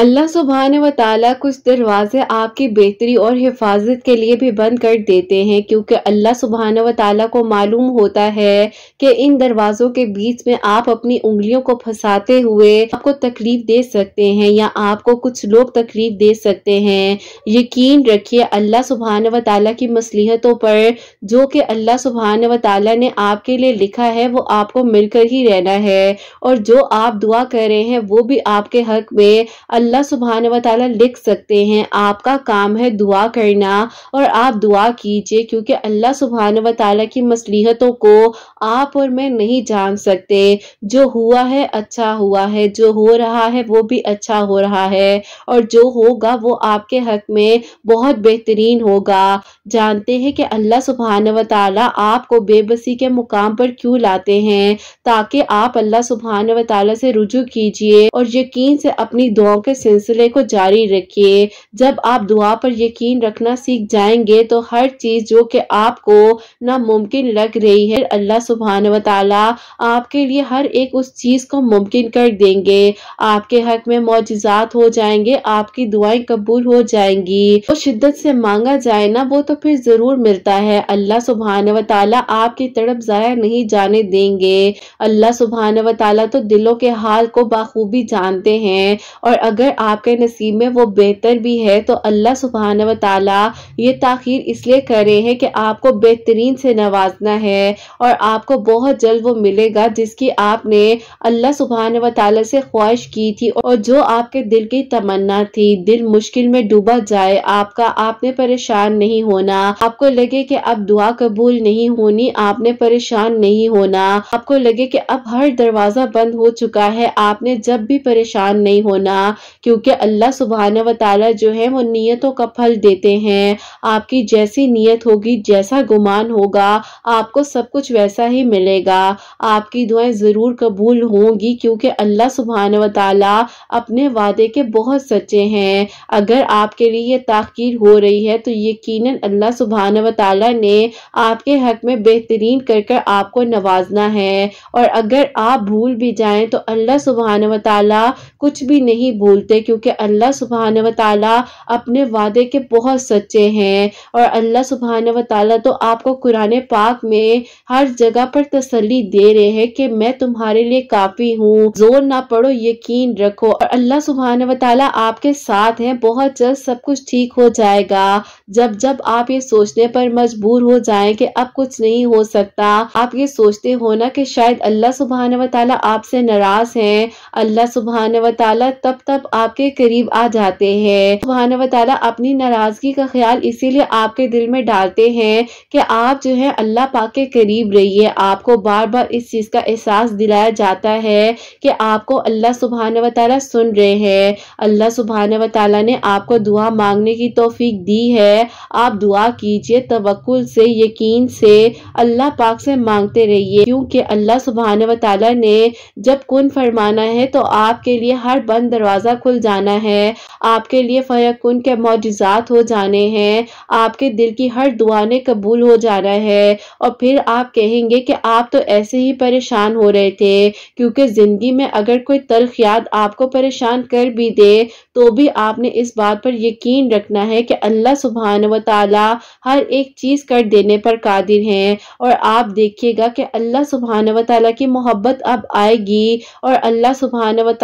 अल्लाह सुबहान व ताली कुछ दरवाज़े आपकी बेहतरी और हिफाजत के लिए भी बंद कर देते हैं क्योंकि अल्लाह सुबहान व ताली को मालूम होता है कि इन दरवाज़ों के बीच में आप अपनी उंगलियों को फंसाते हुए आपको तकलीफ दे सकते हैं या आपको कुछ लोग तकलीफ दे सकते हैं यकीन रखिए अल्लाह सुबहान व ताली की मसलहतों पर जो कि अल्लाह सुबहान व ताली ने आपके लिए लिखा है वो आपको मिलकर ही रहना है और जो आप दुआ कर रहे हैं वो भी आपके हक में अल्लाह सुबहान वाली लिख सकते हैं आपका काम है दुआ करना और आप दुआ कीजिए क्योंकि अल्लाह सुबहान वाली की मसलीहतों को आप और मैं नहीं जान सकते जो हुआ है अच्छा हुआ है जो हो रहा है वो भी अच्छा हो रहा है और जो होगा वो आपके हक में बहुत बेहतरीन होगा जानते हैं कि अल्लाह सुबहान वाली आपको बेबसी के मुकाम पर क्यों लाते हैं ताकि आप अल्लाह सुबहान वाली से रुझू कीजिए और यकीन से अपनी दुआओं के सिलसिले को जारी रखिए जब आप दुआ पर यकीन रखना सीख जाएंगे तो हर चीज जो कि आपको नामुमकिन लग रही है अल्लाह सुबहान वाली आपके लिए हर एक उस चीज को मुमकिन कर देंगे आपके हक में मोजात हो जाएंगे आपकी दुआएं कबूल हो जाएंगी और शिद्दत से मांगा जाए ना वो तो फिर जरूर मिलता है अल्लाह सुबहान वाली आपकी तरफ जाया नहीं जाने देंगे अल्लाह सुबहान वाली तो दिलों के हाल को बाखूबी जानते हैं और अगर अगर आपके नसीब में वो बेहतर भी है तो अल्लाह सुबहान वाली ये तखिर इसलिए रहे हैं कि आपको बेहतरीन से नवाजना है और आपको बहुत जल्द वो मिलेगा जिसकी आपने अल्लाह सुबहान व से ख्वाहिश की थी और जो आपके दिल की तमन्ना थी दिल मुश्किल में डूबा जाए आपका आपने परेशान नहीं होना आपको लगे कि अब दुआ कबूल नहीं होनी आपने परेशान नहीं होना आपको लगे कि अब हर दरवाजा बंद हो चुका है आपने जब भी परेशान नहीं होना क्योंकि अल्लाह सुबहाना व जो है वो नीयतों का फल देते हैं आपकी जैसी नीयत होगी जैसा गुमान होगा आपको सब कुछ वैसा ही मिलेगा आपकी दुआएं ज़रूर कबूल होंगी क्योंकि अल्लाह सुबहान व अपने वादे के बहुत सच्चे हैं अगर आपके लिए ये ताखीर हो रही है तो यकीन अल्लाह सुबहान व ने आपके हक में बेहतरीन कर कर आपको नवाजना है और अगर आप भूल भी जाएं तो अल्लाह सुबहान व कुछ भी नहीं भूलते मिलते क्योंकि अल्लाह सुबहान व ताली अपने वादे के बहुत सच्चे हैं और अल्लाह सुबहान व ताली तो आपको कुरान पाक में हर जगह पर तसली दे रहे हैं कि मैं तुम्हारे लिए काफ़ी हूँ जोर ना पड़ो यकीन रखो और अल्लाह सुबहान व ताली आपके साथ हैं बहुत जल्द सब कुछ ठीक हो जाएगा जब जब आप ये सोचने पर मजबूर हो जाए कि अब कुछ नहीं हो सकता आप ये सोचते हो ना कि शायद अल्लाह सुबहान व ताली आपसे नाराज हैं अल्लाह सुबहान व ताली तब तब आपके करीब आ जाते हैं सुबहान वाली अपनी नाराजगी का ख्याल इसीलिए आपके दिल में डालते हैं कि आप जो है अल्लाह पाक के करीब रहिए आपको बार बार इस चीज़ का एहसास दिलाया जाता है कि आपको अल्लाह सुबहान वाली सुन रहे हैं अल्लाह सुबहान वाली ने आपको दुआ मांगने की तोफीक दी है आप दुआ कीजिए तवक्ल से यकीन से अल्लाह पाक से मांगते रहिए क्योंकि अल्लाह सुबहान वाली ने जब कन फरमाना है तो आपके लिए हर बंद दरवाज़ा खुद खुल जाना है आपके लिए फयाकुन के मोजात हो जाने हैं आपके दिल की हर दुआ ने कबूल हो जाना है और फिर आप कहेंगे कि आप तो ऐसे ही परेशान हो रहे थे क्योंकि ज़िंदगी में अगर कोई तलख याद आपको परेशान कर भी दे तो भी आपने इस बात पर यकीन रखना है कि अल्लाह सुबहान व हर एक चीज़ कर देने पर कादिर हैं और आप देखिएगा कि अल्लाह सुबहान व की मोहब्बत अब आएगी और अल्लाह सुबहान व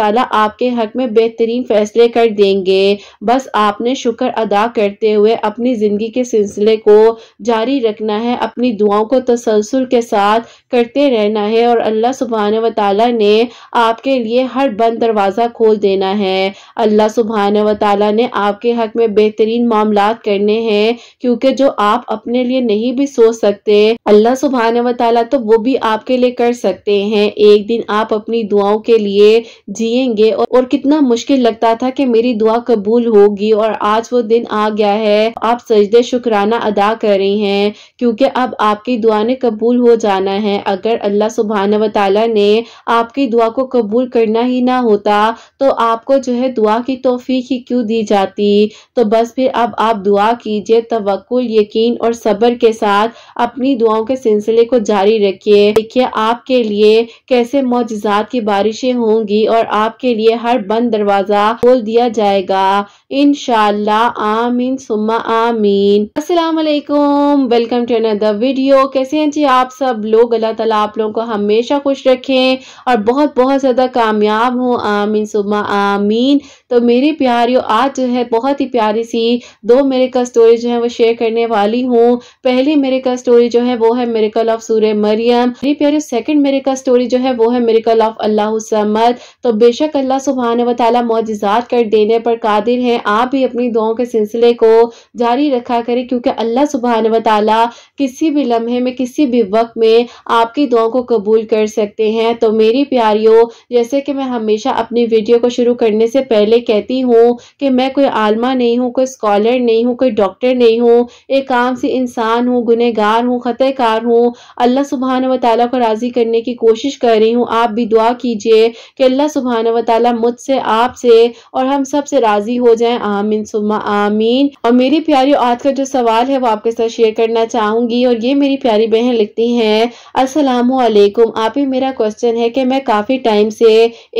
आपके हक में बेहतरीन बेहतरीन फैसले कर देंगे बस आपने शुक्र अदा करते हुए अपनी ज़िंदगी के सिलसिले को जारी रखना है अपनी दुआओं को तसलसल के साथ करते रहना है और अल्लाह सुबहान व ताली ने आपके लिए हर बंद दरवाज़ा खोल देना है अल्लाह सुबहान व ने आपके हक में बेहतरीन मामला करने हैं क्योंकि जो आप अपने लिए नहीं भी सोच सकते अल्लाह सुबहान व तो वो भी आपके लिए कर सकते हैं एक दिन आप अपनी दुआओं के लिए जियेंगे और, और कितना मुश्किल लगता था कि मेरी दुआ कबूल होगी और आज वो दिन आ गया है आप सजदे शुक्राना अदा कर रही हैं क्योंकि अब आपकी दुआ ने कबूल हो जाना है अगर अल्लाह सुबहाना वाली ने आपकी दुआ को कबूल करना ही ना होता तो आपको जो है दुआ की तोफीक ही क्यों दी जाती तो बस फिर अब आप दुआ कीजिए तवक्ल यकीन और सब्र के साथ अपनी दुआओं के सिलसिले को जारी रखिए देखिए आपके लिए कैसे मोजात की बारिशें होंगी और आपके लिए हर बंद दरवाजा दरवाजा खोल दिया जाएगा इन आमीन सुमा आमीन असलाकुम वेलकम टू अनदर वीडियो कैसे हैं जी आप सब लोग अल्लाह ताला आप लोगों को हमेशा खुश रखें और बहुत बहुत ज़्यादा कामयाब हो आमीन सुमा आमीन तो मेरे प्यारियों आज जो है बहुत ही प्यारी सी दो मेरे का स्टोरी जो है वो शेयर करने वाली हूँ पहली मेरे का स्टोरी जो है वो है मेरिकल ऑफ सूर्य मरियम मेरी प्यारी सेकंड मेरे का स्टोरी जो है वो है मेरिकल ऑफ अल्लाह समद तो बेशक अल्लाह सुबहान वाली मुआजात कर देने पर कादिर हैं आप भी अपनी दुआओं के सिलसिले को जारी रखा करें क्योंकि अल्लाह सुबहान वाली किसी भी लम्हे में किसी भी वक्त में आपकी दुआओं को कबूल कर सकते हैं तो मेरी प्यारियों जैसे कि मैं हमेशा अपनी वीडियो को शुरू करने से पहले कहती हूँ कि मैं कोई आलमा नहीं हूँ कोई स्कॉलर नहीं हूँ कोई डॉक्टर नहीं हूँ एक आम सी इंसान हूँ गुनहगार हूँ ख़तःकार हूँ अल्लाह सुबहान व ताली को राज़ी करने की कोशिश कर रही हूँ आप भी दुआ कीजिए कि अल्लाह सुबहान व ताली मुझसे आपसे से और हम सब से राजी हो जाएं आमीन सुमा आमीन और मेरी प्यारी आज का जो सवाल है वो आपके साथ शेयर करना चाहूंगी और ये मेरी प्यारी बहन लिखती है असलाम वालेकुम आप ही मेरा क्वेश्चन है कि मैं काफी टाइम से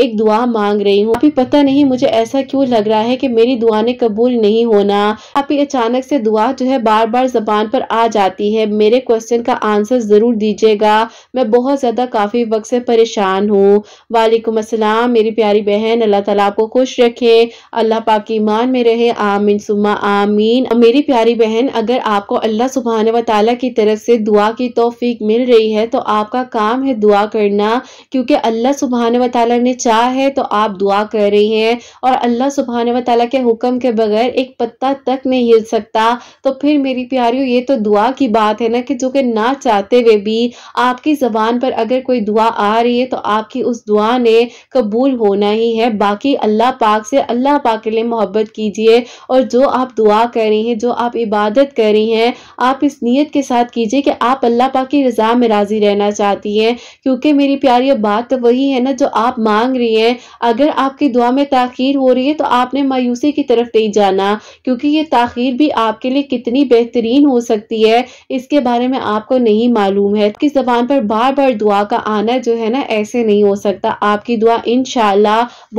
एक दुआ मांग रही हूँ अभी पता नहीं मुझे ऐसा क्यों लग रहा है कि मेरी दुआ ने कबूल नहीं होना अभी अचानक से दुआ जो है बार बार जबान पर आ जाती है मेरे क्वेश्चन का आंसर जरूर दीजिएगा मैं बहुत ज्यादा काफी वक्त से परेशान हूँ वालेकुम असलम मेरी प्यारी बहन अल्लाह तला आपको खुश रखे अल्लाह पाक ईमान में रहे आमीन सुमा आमीन मेरी प्यारी बहन अगर आपको अल्लाह सुबहान व ताली की तरफ से दुआ की तोफीक मिल रही है तो आपका काम है दुआ करना क्योंकि अल्लाह सुबहान व ताली ने चाह है तो आप दुआ कर रही हैं और अल्लाह सुबहान व ताली के हुक्म के बगैर एक पत्ता तक नहीं हिल सकता तो फिर मेरी प्यारियों ये तो दुआ की बात है ना कि जो कि ना चाहते हुए भी आपकी जबान पर अगर कोई दुआ आ रही है तो आपकी उस दुआ ने कबूल होना ही है बाकी अल्लाह अल्लाह पाक से अल्लाह पाक के लिए मोहब्बत कीजिए और जो आप दुआ कर रही हैं जो आप इबादत कर रही हैं आप इस नीयत के साथ कीजिए कि आप अल्लाह पाक की रज़ा में राज़ी रहना चाहती हैं क्योंकि मेरी प्यारी बात तो वही है ना जो आप मांग रही हैं अगर आपकी दुआ में ताखीर हो रही है तो आपने मायूसी की तरफ नहीं जाना क्योंकि ये ताखीर भी आपके लिए कितनी बेहतरीन हो सकती है इसके बारे में आपको नहीं मालूम है किस जबान पर बार बार दुआ का आना जो है ना ऐसे नहीं हो सकता आपकी दुआ इन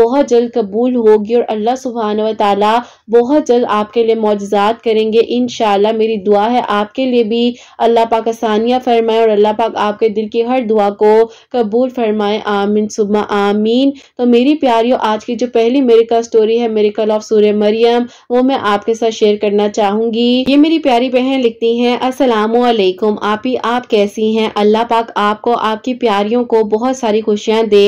बहुत जल्द कबूल कबूल होगी और अल्लाह सुबहान ताला बहुत जल्द आपके लिए मुआजात करेंगे इन मेरी दुआ है आपके लिए भी अल्लाह पाक आसानियाँ फरमाए और अल्लाह पाक आपके दिल की हर दुआ को कबूल फरमाए आमीन सुबह आमीन तो मेरी प्यारियों आज की जो पहली मेरे का स्टोरी है मेरे कल ऑफ सूर्य मरियम वो मैं आपके साथ शेयर करना चाहूंगी ये मेरी प्यारी बहन लिखती है असलकुम आप ही आप कैसी हैं अल्लाह पाक आपको आपकी प्यारियों को बहुत सारी खुशियाँ दे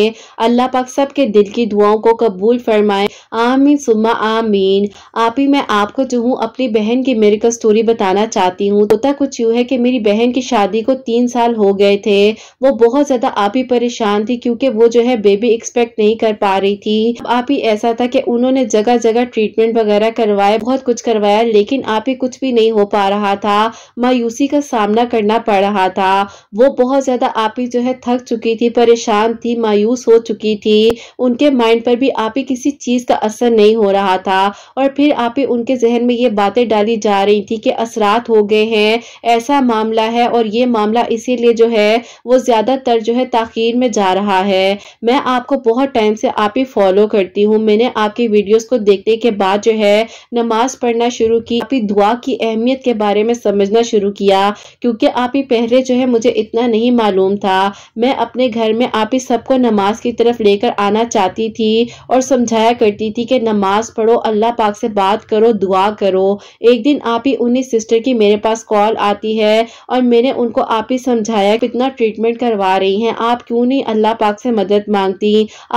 अल्लाह पाक सबके दिल की दुआओं को कबूल फरमा फरमाए आमीन सुम्मा आमीन आप ही मैं आपको जो हूँ अपनी बहन की मेरिकल स्टोरी बताना चाहती हूँ तो कुछ यूँ है कि मेरी बहन की शादी को तीन साल हो गए थे वो बहुत ज़्यादा आप ही परेशान थी क्योंकि वो जो है बेबी एक्सपेक्ट नहीं कर पा रही थी आप ही ऐसा था कि उन्होंने जगह जगह ट्रीटमेंट वगैरह करवाया बहुत कुछ करवाया लेकिन आप ही कुछ भी नहीं हो पा रहा था मायूसी का सामना करना पड़ रहा था वो बहुत ज़्यादा आप ही जो है थक चुकी थी परेशान थी मायूस हो चुकी थी उनके माइंड पर भी आप ही किसी किसी चीज का असर नहीं हो रहा था और फिर आप ही उनके जहन में ये बातें डाली जा रही थी कि असरात हो गए हैं ऐसा मामला है और ये मामला इसीलिए जो है वो ज्यादातर जो है ताखीर में जा रहा है मैं आपको बहुत टाइम से आप ही फॉलो करती हूँ मैंने आपकी वीडियोस को देखने के बाद जो है नमाज पढ़ना शुरू की आप ही दुआ की अहमियत के बारे में समझना शुरू किया क्योंकि आप ही पहले जो है मुझे इतना नहीं मालूम था मैं अपने घर में आप ही सबको नमाज की तरफ लेकर आना चाहती थी और समझा कहा करती थी कि नमाज पढ़ो अल्लाह पाक से बात करो दुआ करो एक दिन आप ही उन्हीं सिस्टर की मेरे पास कॉल आती है और मैंने उनको आप ही समझाया कितना ट्रीटमेंट करवा रही हैं आप क्यों नहीं अल्लाह पाक से मदद मांगती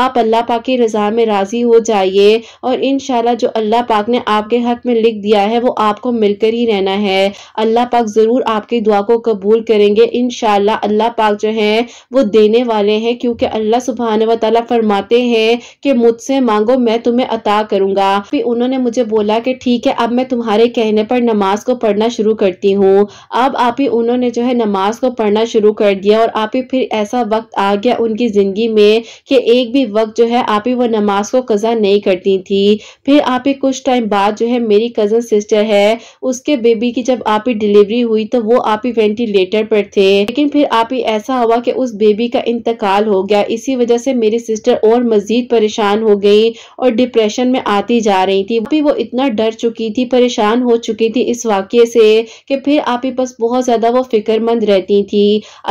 आप अल्लाह पाक की रजा में राज़ी हो जाइए और इन जो अल्लाह पाक ने आपके हक में लिख दिया है वो आपको मिलकर ही रहना है अल्लाह पाक ज़रूर आपकी दुआ को कबूल करेंगे इन अल्लाह पाक जो है वो देने वाले हैं क्योंकि अल्लाह सुबहान वाली फरमाते हैं कि मुझसे मांग मांगो मैं तुम्हें अता करूँगा फिर उन्होंने मुझे बोला कि ठीक है अब मैं तुम्हारे कहने पर नमाज को पढ़ना शुरू करती हूँ अब आप ही उन्होंने जो है नमाज को पढ़ना शुरू कर दिया और आप ही फिर ऐसा वक्त आ गया उनकी ज़िंदगी में कि एक भी वक्त जो है आप ही वो नमाज को कज़ा नहीं करती थी फिर आप ही कुछ टाइम बाद जो है मेरी कज़न सिस्टर है उसके बेबी की जब आप ही डिलीवरी हुई तो वो आप ही वेंटिलेटर पर थे लेकिन फिर आप ही ऐसा हुआ कि उस बेबी का इंतकाल हो गया इसी वजह से मेरी सिस्टर और मज़ीद परेशान हो गई और डिप्रेशन में आती जा रही थी अभी वो इतना डर चुकी थी परेशान हो चुकी थी इस वाक्य से कि फिर आप ही बस बहुत ज़्यादा वो फिक्रमंद रहती थी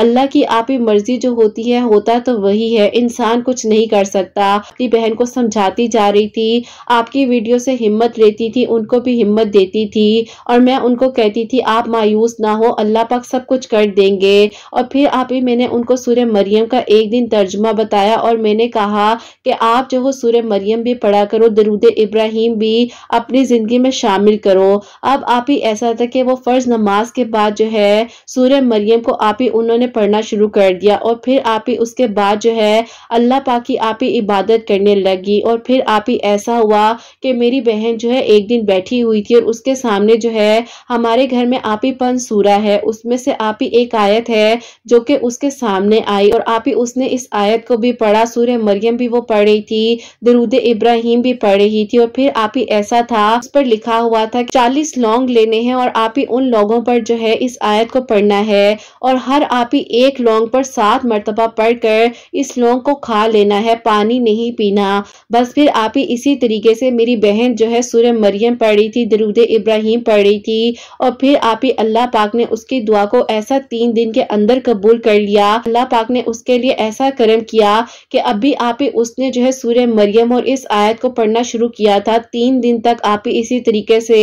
अल्लाह की आप ही मर्जी जो होती है होता तो वही है इंसान कुछ नहीं कर सकता अपनी बहन को समझाती जा रही थी आपकी वीडियो से हिम्मत लेती थी उनको भी हिम्मत देती थी और मैं उनको कहती थी आप मायूस ना हो अल्लाह पाक सब कुछ कर देंगे और फिर आप ही मैंने उनको सूर्य मरियम का एक दिन तर्जमा बताया और मैंने कहा कि आप जो हो सूर्य मरियम मरियम भी पढ़ा करो दरूद इब्राहिम भी अपनी ज़िंदगी में शामिल करो अब आप ही ऐसा था कि वो फ़र्ज़ नमाज के बाद जो है सूर्य मरियम को आप ही उन्होंने पढ़ना शुरू कर दिया और फिर आप ही उसके बाद जो है अल्लाह पा की आप ही इबादत करने लगी और फिर आप ही ऐसा हुआ कि मेरी बहन जो है एक दिन बैठी हुई थी और उसके सामने जो है हमारे घर में आप ही पन सूरा है उसमें से आप ही एक आयत है जो कि उसके सामने आई और आप ही उसने इस आयत को भी पढ़ा सूर्य मरियम भी वो पढ़ रही थी दरूद इब्राहिम भी पढ़ रही थी और फिर आप ही ऐसा था उस पर लिखा हुआ था चालीस लॉन्ग लेने हैं और आप ही उन लोगों पर जो है इस आयत को पढ़ना है और हर आप ही एक लॉन्ग पर सात मरतबा पढ़कर इस लॉन्ग को खा लेना है पानी नहीं पीना बस फिर आप ही इसी तरीके से मेरी बहन जो है सूर्य मरियम पढ़ रही थी दरूद इब्राहिम पढ़ रही थी और फिर आप ही अल्लाह पाक ने उसकी दुआ को ऐसा तीन दिन के अंदर कबूल कर लिया अल्लाह पाक ने उसके लिए ऐसा कर्म किया कि अभी आप ही उसने जो है सूर्य मरियम और इस आयत को पढ़ना शुरू किया था तीन दिन तक आप ही इसी तरीके से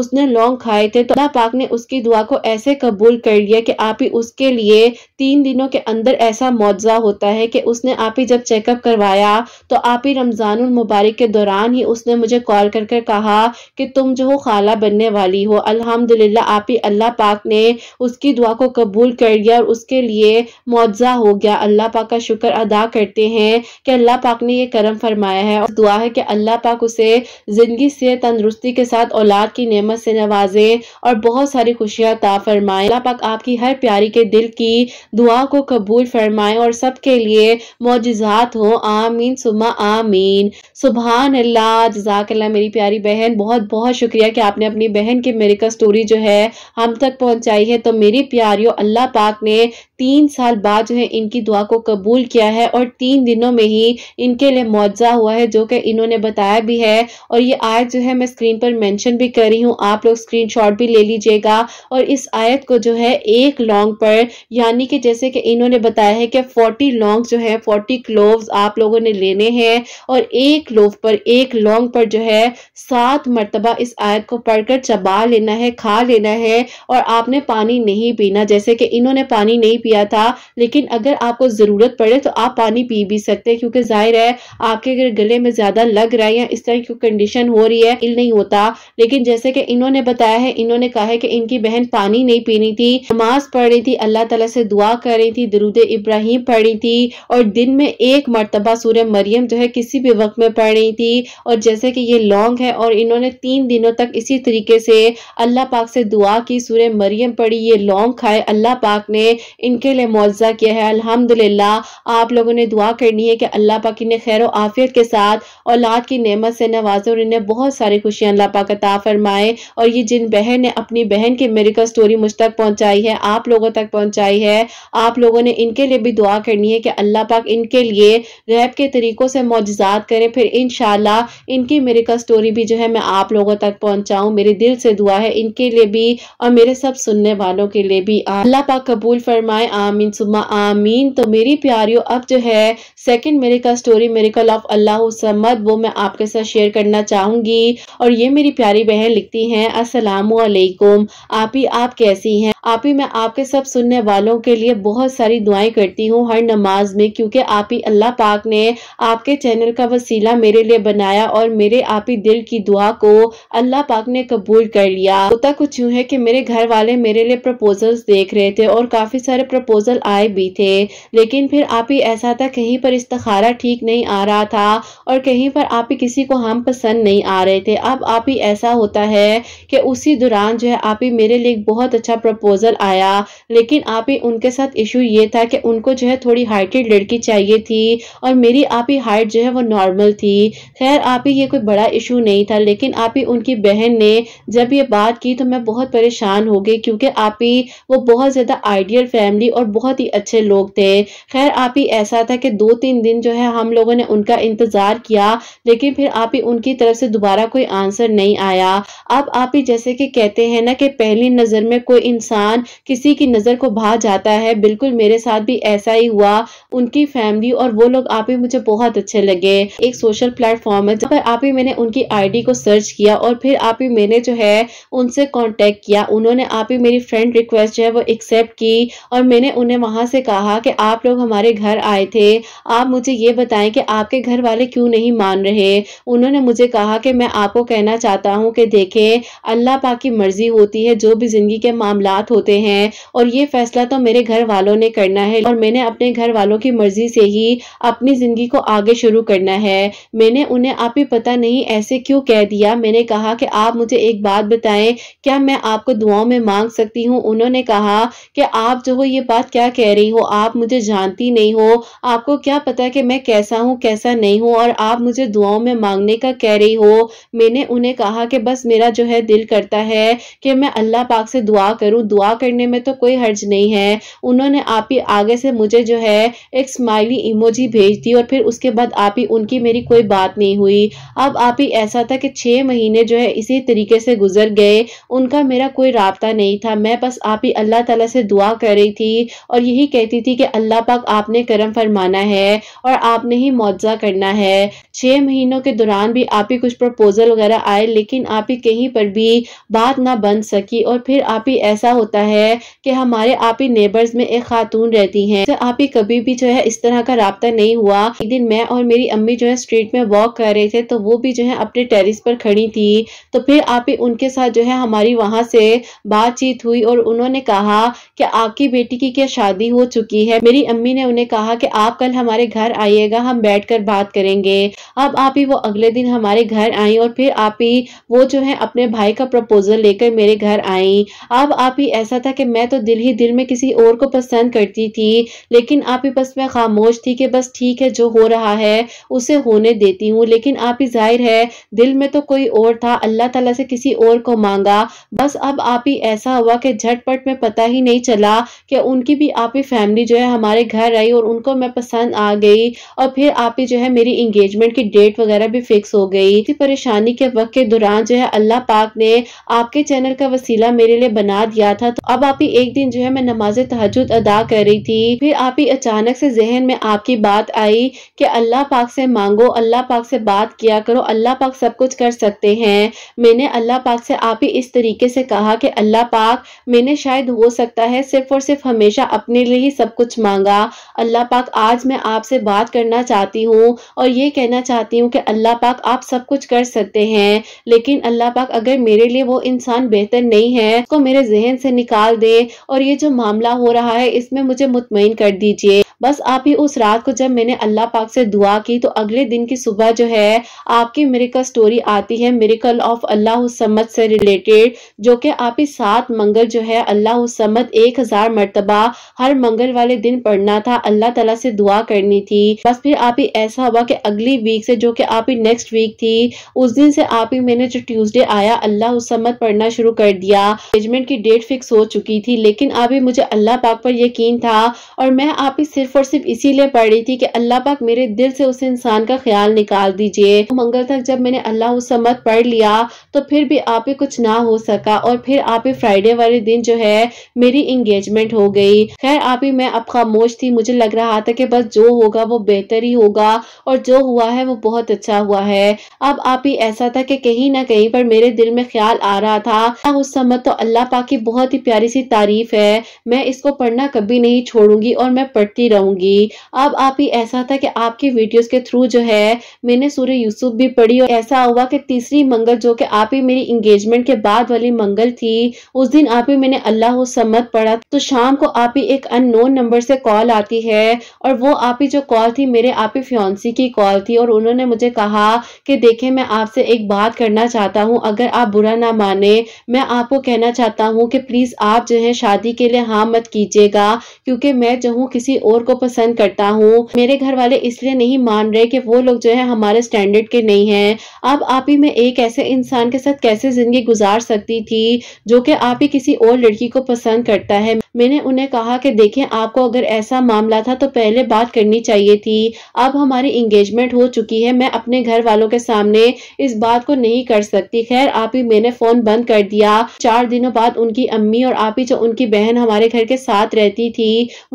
उसने लौंग खाए थे तो अल्लाह पाक ने उसकी दुआ को ऐसे कबूल कर लिया कि आप ही उसके लिए तीन दिनों के अंदर ऐसा मुआवजा होता है कि उसने आप ही जब चेकअप करवाया तो आप ही रमज़ान मुबारक के दौरान ही उसने मुझे कॉल कर कर कहा कि तुम जो हो खाला बनने वाली हो अल्हम्दुलिल्लाह आप ही अल्लाह पाक ने उसकी दुआ को कबूल कर लिया और उसके लिए मुआवजा हो गया अल्लाह पाक का शुक्र अदा करते हैं कि अल्लाह पाक ने ये करम फरमाया है दुआ है कि अल्लाह पाक उसे ज़िंदगी से तंदरुस्ती के साथ औलाद की नेमत से नवाजे और बहुत सारी खुशियाँ ता फरमाए अल्लाह पाक आपकी हर प्यारी के दिल की दुआ को कबूल फरमाए और सबके लिए मोजात हो आमीन सुमा आमीन सुबहान अल्लाह जजाकल्ला मेरी प्यारी बहन बहुत बहुत शुक्रिया कि आपने अपनी बहन की का स्टोरी जो है हम तक पहुंचाई है तो मेरी प्यारियों अल्लाह पाक ने तीन साल बाद जो है इनकी दुआ को कबूल किया है और तीन दिनों में ही इनके लिए मुआवजा हुआ है जो कि इन्होंने बताया भी है और ये आयत जो है मैं स्क्रीन पर मेंशन भी कर रही हूँ आप लोग स्क्रीनशॉट भी ले लीजिएगा और इस आयत को जो है एक लॉन्ग पर यानी कि जैसे कि इन्होंने बताया है कि फोर्टी लॉन्ग जो है फोर्टी क्लोव्स आप लोगों ने लेने हैं और एक लोफ पर एक लौंग पर जो है सात मरतबा इस आयत को पढ़कर चबा लेना है खा लेना है और आपने पानी नहीं पीना जैसे कि इन्होंने पानी नहीं पिया था लेकिन अगर आपको ज़रूरत पड़े तो आप पानी पी भी सकते हैं क्योंकि जाहिर है आपके अगर गले में ज़्यादा लग रहा है या इस तरह की कंडीशन हो रही है इल नहीं होता लेकिन जैसे कि इन्होंने बताया है इन्होंने कहा है कि इनकी बहन पानी नहीं पीनी थी नमाज पढ़ रही थी अल्लाह तला से दुआ कर रही थी दरूद इब्राहिम पढ़ रही थी और दिन में एक मरतबा सूर्य मरियम जो है किसी भी वक्त में पड़ रही थी और जैसे कि ये लॉन्ग है और इन्होंने तीन दिनों तक इसी तरीके से अल्लाह पाक से दुआ की सूर्य मरियम पड़ी ये लॉन्ग खाए अल्लाह पाक ने इनके लिए मुआवजा किया है अल्हम्दुलिल्लाह आप लोगों ने दुआ करनी है कि अल्लाह पाक इन्हें खैर आफियत के साथ औलाद की नमत से नवाजे और इन्हें बहुत सारी खुशियाँ अल्लाह पाक ता फरमाए और ये जिन बहन ने अपनी बहन की मेरिकल स्टोरी मुझ तक पहुँचाई है आप लोगों तक पहुँचाई है आप लोगों ने इनके लिए भी दुआ करनी है कि अल्लाह पाक इनके लिए गैब के तरीक़ों से मुआजात करें फिर इन इनकी का स्टोरी भी जो है मैं आप लोगों तक पहुंचाऊं मेरे दिल से दुआ है इनके लिए भी और मेरे सब सुनने वालों के लिए भी अल्लाह पाक कबूल फरमाए आमीन सुमा आमीन तो मेरी प्यारियों अब जो है सेकंड का स्टोरी मेरिकल ऑफ अल्लाह समद वो मैं आपके साथ शेयर करना चाहूंगी और ये मेरी प्यारी बहन लिखती है असलकुम आप ही आप कैसी है आप ही मैं आपके सब सुनने वालों के लिए बहुत सारी दुआएं करती हूँ हर नमाज में क्योंकि आप ही अल्लाह पाक ने आपके चैनल का वसीला खाना मेरे लिए बनाया और मेरे आप ही दिल की दुआ को अल्लाह पाक ने कबूल कर लिया होता कुछ यूँ है कि मेरे घर वाले मेरे लिए प्रपोजल देख रहे थे और काफ़ी सारे प्रपोजल आए भी थे लेकिन फिर आप ही ऐसा था कहीं पर इस्तारा ठीक नहीं आ रहा था और कहीं पर आप ही किसी को हम पसंद नहीं आ रहे थे अब आप ही ऐसा होता है कि उसी दौरान जो है आप ही मेरे लिए बहुत अच्छा प्रपोजल आया लेकिन आप ही उनके साथ इशू ये था कि उनको जो है थोड़ी हाइटेड लड़की चाहिए थी और मेरी आप ही हाइट जो है वो नॉर्मल थी खैर आप ही ये कोई बड़ा इशू नहीं था लेकिन आप ही उनकी बहन ने जब ये बात की तो मैं बहुत परेशान हो गई क्योंकि आप ही वो बहुत ज़्यादा आइडियल फैमिली और बहुत ही अच्छे लोग थे खैर आप ही ऐसा था कि दो तीन दिन जो है हम लोगों ने उनका इंतज़ार किया लेकिन फिर आप ही उनकी तरफ से दोबारा कोई आंसर नहीं आया अब आप ही जैसे कि कहते हैं ना कि पहली नज़र में कोई इंसान किसी की नज़र को भा जाता है बिल्कुल मेरे साथ भी ऐसा ही हुआ उनकी फैमिली और वो लोग आप ही मुझे बहुत अच्छे लगे एक सोशल प्लेटफॉर्म है जहाँ पर आप ही मैंने उनकी आईडी को सर्च किया और फिर आप ही मैंने जो है उनसे कांटेक्ट किया उन्होंने आप ही मेरी फ्रेंड रिक्वेस्ट जो है वो एक्सेप्ट की और मैंने उन्हें वहाँ से कहा कि आप लोग हमारे घर आए थे आप मुझे ये बताएं कि आपके घर वाले क्यों नहीं मान रहे उन्होंने मुझे कहा कि मैं आपको कहना चाहता हूँ कि देखें अल्लाह पा की मर्जी होती है जो भी ज़िंदगी के मामला होते हैं और ये फैसला तो मेरे घर वालों ने करना है और मैंने अपने घर वालों की मर्जी से ही अपनी ज़िंदगी को आगे शुरू करना है मैंने उन्हें आप ही पता नहीं ऐसे क्यों कह दिया मैंने कहा कि आप मुझे एक बात बताएं क्या मैं आपको दुआओं में मांग सकती हूँ उन्होंने कहा कि आप जो हो ये बात क्या कह रही हो आप मुझे जानती नहीं हो आपको क्या पता कि मैं कैसा हूँ कैसा नहीं हूँ और आप मुझे दुआओं में मांगने का कह रही हो मैंने उन्हें कहा कि बस मेरा जो है दिल करता है कि मैं अल्लाह पाक से दुआ करूँ दुआ करने में तो कोई हर्ज नहीं है उन्होंने आप ही आगे से मुझे जो है एक स्माइली इमोजी भेज दी और फिर उसके बाद आप ही उनकी मेरी कोई बात नहीं हुई अब आप ही ऐसा था कि छह महीने जो है इसी तरीके से गुजर गए उनका मेरा कोई रबता नहीं था मैं बस आप ही अल्लाह तला से दुआ कर रही थी और यही कहती थी कि अल्लाह पाक आपने करम फरमाना है और आपने ही मुआवजा करना है छह महीनों के दौरान भी आप ही कुछ प्रपोजल वगैरह आए लेकिन आप ही कहीं पर भी बात ना बन सकी और फिर आप ही ऐसा होता है कि हमारे आप ही नेबर्स में एक खातून रहती है तो आप ही कभी भी जो है इस तरह का रबता नहीं हुआ एक दिन मैं और मेरी अम्मी जो है स्ट्रीट में वॉक कर रहे थे तो वो भी जो है अपने टेरिस पर खड़ी थी तो फिर आप ही उनके साथ जो है हमारी वहाँ से बातचीत हुई और उन्होंने कहा कि आपकी बेटी की क्या शादी हो चुकी है मेरी अम्मी ने उन्हें कहा कि आप कल हमारे घर आइएगा हम बैठ कर बात करेंगे अब आप ही वो अगले दिन हमारे घर आई और फिर आप ही वो जो है अपने भाई का प्रपोजल लेकर मेरे घर आई अब आप ही ऐसा था कि मैं तो दिल ही दिल में किसी और को पसंद करती थी लेकिन आप ही बस मैं खामोश थी कि बस ठीक है जो हो रहा है उसे होने उन्हें देती हूँ लेकिन आप ही जाहिर है दिल में तो कोई और था अल्लाह ताला से किसी और को मांगा बस अब आप ही ऐसा हुआ कि झटपट में पता ही नहीं चला कि उनकी भी आप ही फैमिली जो है हमारे घर आई और उनको मैं पसंद आ गई और फिर आप ही जो है मेरी इंगेजमेंट की डेट वगैरह भी फिक्स हो गई इसी परेशानी के वक्त के दौरान जो है अल्लाह पाक ने आपके चैनल का वसीला मेरे लिए बना दिया था तो अब आप ही एक दिन जो है मैं नमाज तहजद अदा कर रही थी फिर आप ही अचानक से जहन में आपकी बात आई कि अल्लाह पाक से मांगो अल्लाह पाक से बात किया करो अल्लाह पाक सब कुछ कर सकते हैं मैंने अल्लाह पाक से आप ही इस तरीके से कहा कि अल्लाह पाक मैंने शायद हो सकता है सिर्फ और सिर्फ हमेशा अपने लिए ही सब कुछ मांगा अल्लाह पाक आज मैं आपसे बात करना चाहती हूँ और ये कहना चाहती हूँ कि अल्लाह पाक आप सब कुछ कर सकते हैं लेकिन अल्लाह पाक अगर मेरे लिए वो इंसान बेहतर नहीं है तो मेरे जहन से निकाल दे और ये जो मामला हो रहा है इसमें मुझे मुतमिन कर दीजिए बस आप ही उस रात को जब मैंने अल्लाह पाक से दुआ की तो अगले दिन दिन की सुबह जो है आपकी मेरिकल स्टोरी आती है मेरिकल ऑफ अल्लाह समद से रिलेटेड जो कि आप ही सात मंगल जो है अल्लाह समद एक हज़ार मरतबा हर मंगल वाले दिन पढ़ना था अल्लाह तला से दुआ करनी थी बस फिर आप ही ऐसा हुआ कि अगली वीक से जो कि आप ही नेक्स्ट वीक थी उस दिन से आप ही मैंने जो ट्यूजडे आया अल्लाह समद पढ़ना शुरू कर दिया एंगेजमेंट की डेट फिक्स हो चुकी थी लेकिन आप ही मुझे अल्लाह पाक पर यकीन था और मैं आप ही सिर्फ और सिर्फ इसीलिए पढ़ रही थी कि अल्लाह पाक मेरे दिल से उस इंसान का ख्याल निकाल दीजिए तो मंगल तक जब मैंने अल्लाह समत पढ़ लिया तो फिर भी आप ही कुछ ना हो सका और फिर आप ही फ्राइडे वाले दिन जो है मेरी इंगेजमेंट हो गई खैर आप ही मैं अब खामोश थी मुझे लग रहा था कि बस जो होगा वो बेहतर ही होगा और जो हुआ है वो बहुत अच्छा हुआ है अब आप ही ऐसा था कि कहीं ना कहीं पर मेरे दिल में ख्याल आ रहा था उस समय तो अल्लाह पा की बहुत ही प्यारी सी तारीफ है मैं इसको पढ़ना कभी नहीं छोड़ूंगी और मैं पढ़ती रहूंगी अब आप ही ऐसा था कि आपकी वीडियोस के थ्रू जो है है मैंने सूर्य यूसुफ भी पढ़ी और ऐसा हुआ कि तीसरी मंगल जो कि आप ही मेरी इंगेजमेंट के बाद वाली मंगल थी उस दिन आप ही मैंने अल्लाह सम्मत पढ़ा तो शाम को आप ही एक अननोन नंबर से कॉल आती है और वो आप ही जो कॉल थी मेरे आप ही फ्योन्सी की कॉल थी और उन्होंने मुझे कहा कि देखे मैं आपसे एक बात करना चाहता हूँ अगर आप बुरा ना माने मैं आपको कहना चाहता हूँ कि प्लीज आप जो है शादी के लिए हाँ मत कीजिएगा क्योंकि मैं जो हूँ किसी और को पसंद करता हूँ मेरे घर वाले इसलिए नहीं मान रहे कि वो लोग जो है हमारे स्टैंडर्ड के नहीं है अब आप ही में एक ऐसे इंसान के साथ कैसे ज़िंदगी गुजार सकती थी जो कि आप ही किसी और लड़की को पसंद करता है मैंने उन्हें कहा कि देखें आपको अगर ऐसा मामला था तो पहले बात करनी चाहिए थी अब हमारी इंगेजमेंट हो चुकी है मैं अपने घर वालों के सामने इस बात को नहीं कर सकती खैर आप ही मैंने फ़ोन बंद कर दिया चार दिनों बाद उनकी अम्मी और आप ही जो उनकी बहन हमारे घर के साथ रहती थी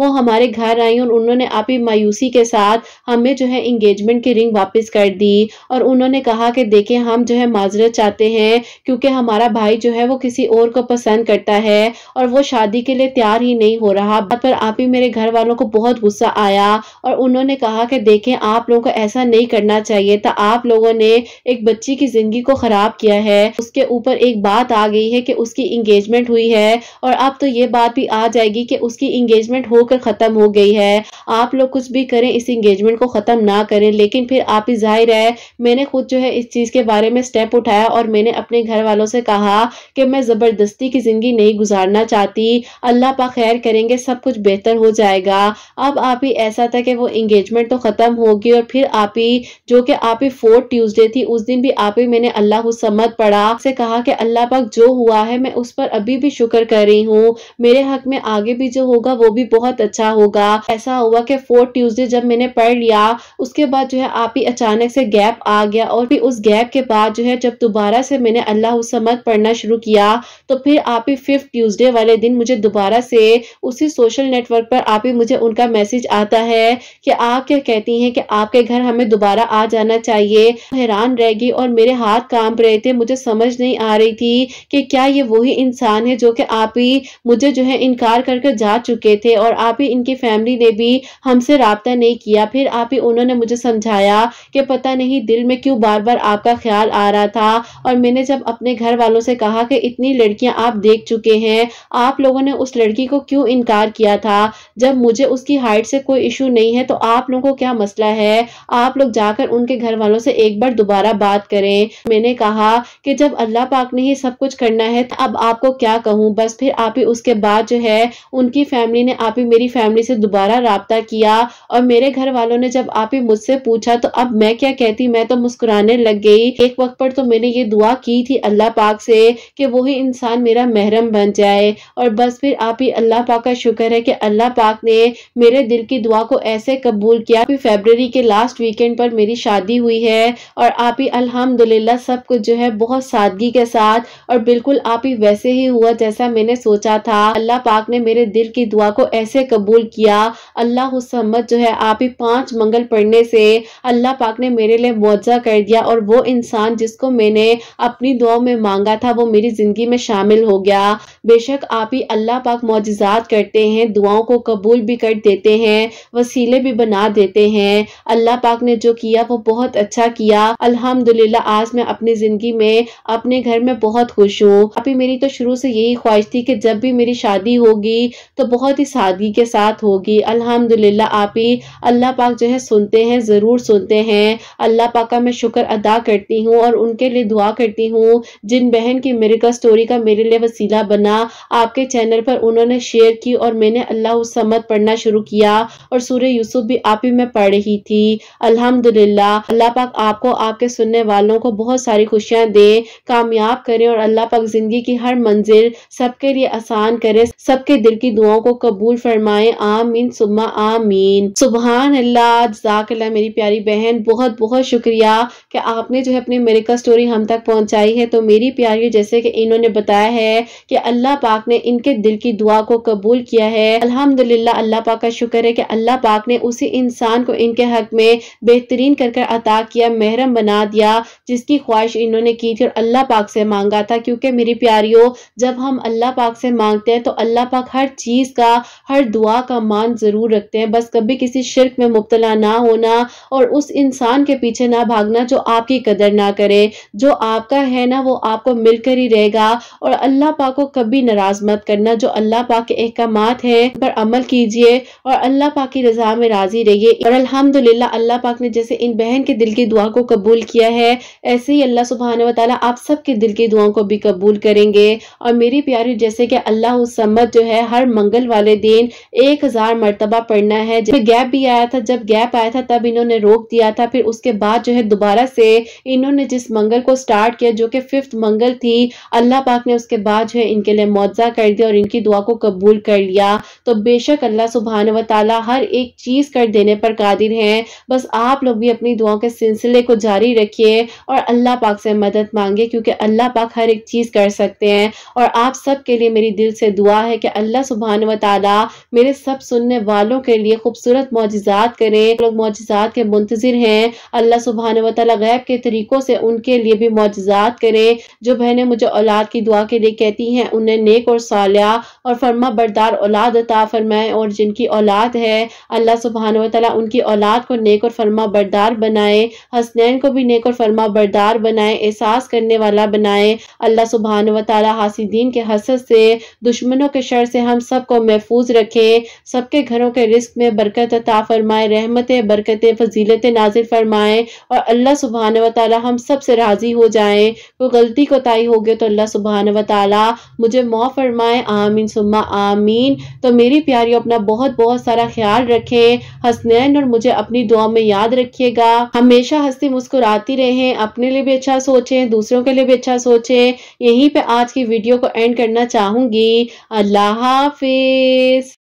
वो हमारे घर आई और उन्होंने आप ही मायूसी के साथ हमें जो है इंगेजमेंट की रिंग बुकिंग वापस कर दी और उन्होंने कहा कि देखें हम जो है माजरत चाहते हैं क्योंकि हमारा भाई जो है वो किसी और को पसंद करता है और वो शादी के लिए तैयार ही नहीं हो रहा बात पर आप ही मेरे घर वालों को बहुत गुस्सा आया और उन्होंने कहा कि देखें आप लोगों को ऐसा नहीं करना चाहिए था आप लोगों ने एक बच्ची की जिंदगी को खराब किया है उसके ऊपर एक बात आ गई है कि उसकी इंगेजमेंट हुई है और अब तो ये बात भी आ जाएगी कि उसकी इंगेजमेंट होकर खत्म हो गई है आप लोग कुछ भी करें इस इंगेजमेंट को खत्म ना करें लेकिन फिर आप ही जाहिर है मैंने खुद जो है इस चीज़ के बारे में स्टेप उठाया और मैंने अपने घर वालों से कहा कि मैं ज़बरदस्ती की ज़िंदगी नहीं गुजारना चाहती अल्लाह पा खैर करेंगे सब कुछ बेहतर हो जाएगा अब आप ही ऐसा था कि वो इंगेजमेंट तो ख़त्म होगी और फिर आप ही जो कि आप ही फोर्थ ट्यूजडे थी उस दिन भी आप ही मैंने अल्लाह समत पढ़ा से कहा कि अल्लाह पाक जो हुआ है मैं उस पर अभी भी शुक्र कर रही हूँ मेरे हक में आगे भी जो होगा वो भी बहुत अच्छा होगा ऐसा हुआ कि फोर्थ ट्यूजडे जब मैंने पढ़ लिया उसके बाद जो है ही अचानक से गैप आ गया और फिर उस गैप के बाद जो है जब दोबारा से मैंने अल्लाह समद पढ़ना शुरू किया तो फिर आप ही फिफ्थ ट्यूजडे वाले दिन मुझे दोबारा से उसी सोशल नेटवर्क पर आप ही मुझे उनका मैसेज आता है कि आप क्या कहती हैं कि आपके घर हमें दोबारा आ जाना चाहिए हैरान रह गई और मेरे हाथ कांप रहे थे मुझे समझ नहीं आ रही थी कि क्या ये वही इंसान है जो कि आप ही मुझे जो है इनकार करके जा चुके थे और आप ही इनकी फैमिली ने भी हमसे रबता नहीं किया फिर आप ही उन्होंने मुझे समझाया गया कि पता नहीं दिल में क्यों बार बार आपका ख्याल आ रहा था और मैंने जब अपने घर वालों से कहा कि इतनी लड़कियां आप देख चुके हैं आप लोगों ने उस लड़की को क्यों इनकार किया था जब मुझे उसकी हाइट से कोई इशू नहीं है तो आप लोगों को क्या मसला है आप लोग जाकर उनके घर वालों से एक बार दोबारा बात करें मैंने कहा कि जब अल्लाह पाक ने ही सब कुछ करना है तो अब आपको क्या कहूँ बस फिर आप ही उसके बाद जो है उनकी फैमिली ने आप ही मेरी फैमिली से दोबारा रबता किया और मेरे घर वालों ने जब आप ही मुझसे पूछा तो अब मैं क्या कहती मैं तो मुस्कुराने लग गई एक वक्त पर तो मैंने ये दुआ की थी अल्लाह पाक से कि वही इंसान मेरा महरम बन जाए और बस फिर आप ही अल्लाह पाक का शुक्र है कि अल्लाह पाक ने मेरे दिल की दुआ को ऐसे कबूल किया फिर फेबररी के लास्ट वीकेंड पर मेरी शादी हुई है और आप ही अल्हम्दुलिल्लाह सब कुछ जो है बहुत सादगी के साथ और बिल्कुल आप ही वैसे ही हुआ जैसा मैंने सोचा था अल्लाह पाक ने मेरे दिल की दुआ को ऐसे कबूल किया अल्लाह जो है आप ही पांच मंगल पढ़ने से अल्लाह पाक ने मेरे लिए मुआवजा कर दिया और वो इंसान जिसको मैंने अपनी दुआ में मांगा था वो मेरी ज़िंदगी में शामिल हो गया बेशक आप ही अल्लाह पाक मुजजात करते हैं दुआओं को कबूल भी कर देते हैं वसीले भी बना देते हैं अल्लाह पाक ने जो किया वो बहुत अच्छा किया अल्हम्दुलिल्लाह आज मैं अपनी ज़िंदगी में अपने घर में बहुत खुश हूँ अभी मेरी तो शुरू से यही ख्वाहिश थी कि जब भी मेरी शादी होगी तो बहुत ही सादगी के साथ होगी अल्हम्दुलिल्लाह आप ही अल्लाह पाक जो है सुनते हैं ज़रूर सुनते हैं अल्लाह पाक का मैं शुक्र अदा करती हूँ और उनके लिए दुआ करती हूँ जिन बहन की मेरे का स्टोरी का मेरे लिए वसीला बना घटना आपके चैनल पर उन्होंने शेयर की और मैंने अल्लाह समद पढ़ना शुरू किया और सूर्य यूसुफ भी आप ही में पढ़ रही थी अल्हम्दुलिल्लाह अल्लाह पाक आपको आपके सुनने वालों को बहुत सारी खुशियाँ दे कामयाब करें और अल्लाह पाक जिंदगी की हर मंजिल सबके लिए आसान करे सबके दिल की दुआओं को कबूल फरमाए आमीन सुबह आमीन सुबहान अल्लाह जाकल्ला मेरी प्यारी बहन बहुत बहुत शुक्रिया कि आपने जो है अपनी मेरिका स्टोरी हम तक पहुंचाई है तो मेरी प्यारी जैसे कि इन्होंने बताया है कि अल्लाह अल्लाह पाक ने इनके दिल की दुआ को कबूल किया है अल्हम्दुलिल्लाह अल्लाह पाक का शुक्र है कि अल्लाह पाक ने उसी इंसान को इनके हक में बेहतरीन कर कर अता किया महरम बना दिया जिसकी ख्वाहिश इन्होंने की थी और अल्लाह पाक से मांगा था क्योंकि मेरी प्यारियों जब हम अल्लाह पाक से मांगते हैं तो अल्लाह पाक हर चीज़ का हर दुआ का मान ज़रूर रखते हैं बस कभी किसी शिरक में मुबतला ना होना और उस इंसान के पीछे ना भागना जो आपकी कदर ना करे जो आपका है ना वो आपको मिलकर ही रहेगा और अल्लाह पाक को कभी भी नाराज मत करना जो अल्लाह पाक के अहकाम हैं पर अमल कीजिए और अल्लाह पाक की रजा में राजी रहिए और अल्हम्दुलिल्लाह अल्लाह पाक ने जैसे इन बहन के दिल की दुआ को कबूल किया है ऐसे ही अल्लाह सुबहान वाली आप सबके दिल की दुआओं को भी कबूल करेंगे और मेरी प्यारी जैसे कि अल्लाह उसमत जो है हर मंगल वाले दिन एक हजार मरतबा पढ़ना है जब गैप भी आया था जब गैप आया था तब इन्होंने रोक दिया था फिर उसके बाद जो है दोबारा से इन्होंने जिस मंगल को स्टार्ट किया जो कि फिफ्थ मंगल थी अल्लाह पाक ने उसके बाद जो है इनके लिए ने मुआवजा कर दिया और इनकी दुआ को कबूल कर लिया तो बेशक अल्लाह सुबहान व हर एक चीज़ कर देने पर कादिर हैं बस आप लोग भी अपनी दुआओं के सिलसिले को जारी रखिए और अल्लाह पाक से मदद मांगे क्योंकि अल्लाह पाक हर एक चीज़ कर सकते हैं और आप सब के लिए मेरी दिल से दुआ है कि अल्लाह सुबहान व मेरे सब सुनने वालों के लिए खूबसूरत मुआजात करें लोग मोजात के मुंतजर हैं अल्लाह सुबहान व गैब के तरीकों से उनके लिए भी मुआजात करें जो बहनें मुझे औलाद की दुआ के लिए कहती हैं उन तुमने नेक और सालिया और फर्मा बरदार औलाद अता फरमाए और जिनकी औलाद है अल्लाह सुबहान तला उनकी औलाद को नेक और फर्मा बरदार बनाए हसनैन को भी नेक और फर्मा बरदार बनाए एहसास करने वाला बनाए अल्लाह सुबहान तला हासिदीन के हसद से दुश्मनों के शर से हम सबको महफूज रखे सबके घरों के रिस्क में बरकत अता फरमाए रहमत बरकत फजीलत नाजिल फरमाए और अल्लाह सुबहान वाली हम सबसे राज़ी हो जाए कोई गलती कोताही हो गए तो अल्लाह सुबहान वाली मुझे मुझे मौ फरमाए आमीन सुम्मा आमीन तो मेरी प्यारी अपना बहुत बहुत सारा ख्याल रखे हसनैन और मुझे अपनी दुआ में याद रखिएगा हमेशा हंसती मुस्कुराती रहे अपने लिए भी अच्छा सोचें दूसरों के लिए भी अच्छा सोचें यहीं पे आज की वीडियो को एंड करना चाहूंगी अल्लाह हाफिज